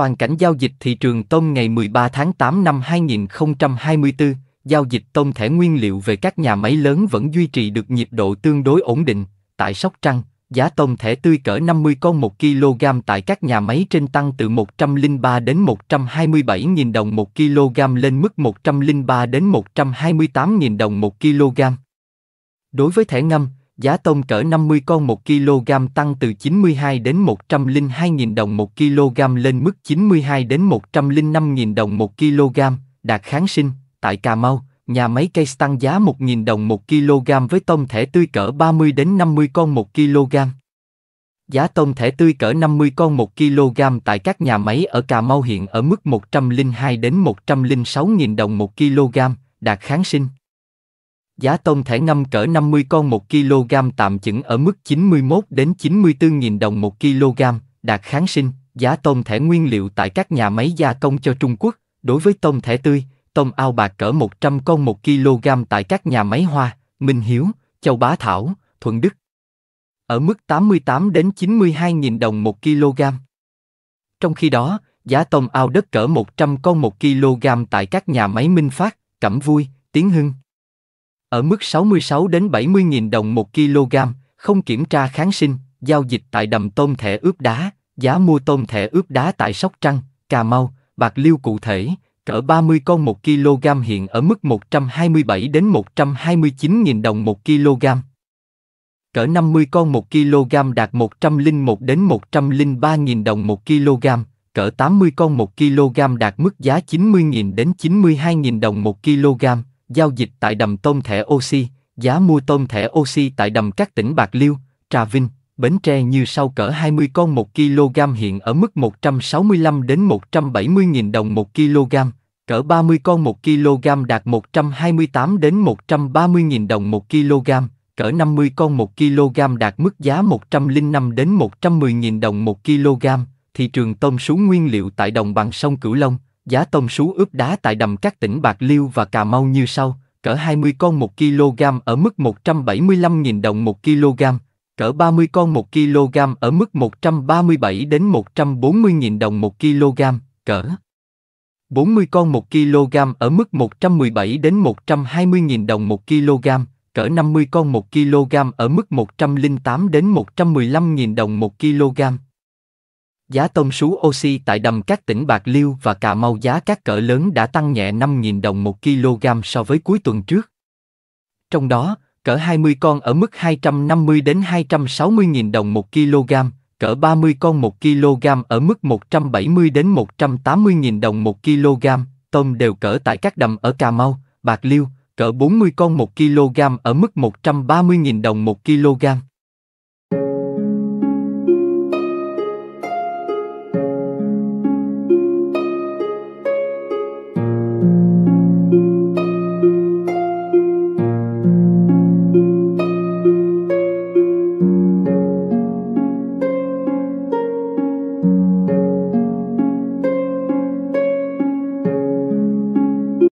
toàn cảnh giao dịch thị trường tôm ngày 13 tháng 8 năm 2024, giao dịch tôm thẻ nguyên liệu về các nhà máy lớn vẫn duy trì được nhịp độ tương đối ổn định. Tại Sóc Trăng, giá tôm thẻ tươi cỡ 50 con 1 kg tại các nhà máy trên tăng từ 103 đến 127.000 đồng 1 kg lên mức 103 đến 128.000 đồng 1 kg. Đối với thẻ ngâm, giá tôm cỡ 50 con 1 kg tăng từ 92 đến 102.000 đồng 1 kg lên mức 92 đến 105.000 đồng 1 kg, đạt kháng sinh, tại Cà Mau, nhà máy cây tăng giá 1.000 đồng 1 kg với tôm thẻ tươi cỡ 30 đến 50 con 1 kg. Giá tôm thẻ tươi cỡ 50 con 1 kg tại các nhà máy ở Cà Mau hiện ở mức 102 đến 106.000 đồng 1 kg, đạt kháng sinh giá tôm thẻ ngâm cỡ 50 con 1 kg tạm chững ở mức 91 đến 94.000 đồng 1 kg, đạt kháng sinh, giá tôm thẻ nguyên liệu tại các nhà máy gia công cho Trung Quốc, đối với tôm thẻ tươi, tôm ao bạc cỡ 100 con 1 kg tại các nhà máy Hoa, Minh Hiếu, Châu Bá Thảo, Thuận Đức. Ở mức 88 đến 92.000 đồng 1 kg. Trong khi đó, giá tôm ao đất cỡ 100 con 1 kg tại các nhà máy Minh Phát, Cẩm Vui, Tiến Hưng, ở mức 66 đến 70 000 đồng 1 kg, không kiểm tra kháng sinh, giao dịch tại đầm tôm thẻ ướp đá, giá mua tôm thẻ ướp đá tại Sóc Trăng, Cà Mau, Bạc Liêu cụ thể, cỡ 30 con 1 kg hiện ở mức 127 đến 129 000 đồng 1 kg. Cỡ 50 con 1 kg đạt 101 đến 103 000 đồng 1 kg, cỡ 80 con 1 kg đạt mức giá 90 000 đến 92 000 đồng 1 kg Giao dịch tại đầm tôm thẻ oxy, giá mua tôm thẻ oxy tại đầm các tỉnh Bạc Liêu, Trà Vinh, Bến Tre như sau cỡ 20 con 1 kg hiện ở mức 165 đến 170 000 đồng 1 kg, cỡ 30 con 1 kg đạt 128 đến 130 000 đồng 1 kg, cỡ 50 con 1 kg đạt mức giá 105 đến 110 000 đồng 1 kg, thị trường tôm sú nguyên liệu tại đồng bằng sông Cửu Long, giá tôm sú ướp đá tại đầm các tỉnh Bạc Liêu và Cà Mau như sau, cỡ 20 con 1 kg ở mức 175.000 đồng 1 kg, cỡ 30 con 1 kg ở mức 137 đến 140.000 đồng 1 kg, cỡ 40 con 1 kg ở mức 117 đến 120.000 đồng 1 kg, cỡ 50 con 1 kg ở mức 108 đến 115.000 đồng 1 kg, Giá tôm sú oxy tại đầm các tỉnh Bạc Liêu và Cà Mau giá các cỡ lớn đã tăng nhẹ 5.000 đồng 1 kg so với cuối tuần trước. Trong đó, cỡ 20 con ở mức 250 đến 260.000 đồng 1 kg, cỡ 30 con 1 kg ở mức 170 đến 180.000 đồng 1 kg, tôm đều cỡ tại các đầm ở Cà Mau, Bạc Liêu, cỡ 40 con 1 kg ở mức 130.000 đồng 1 kg.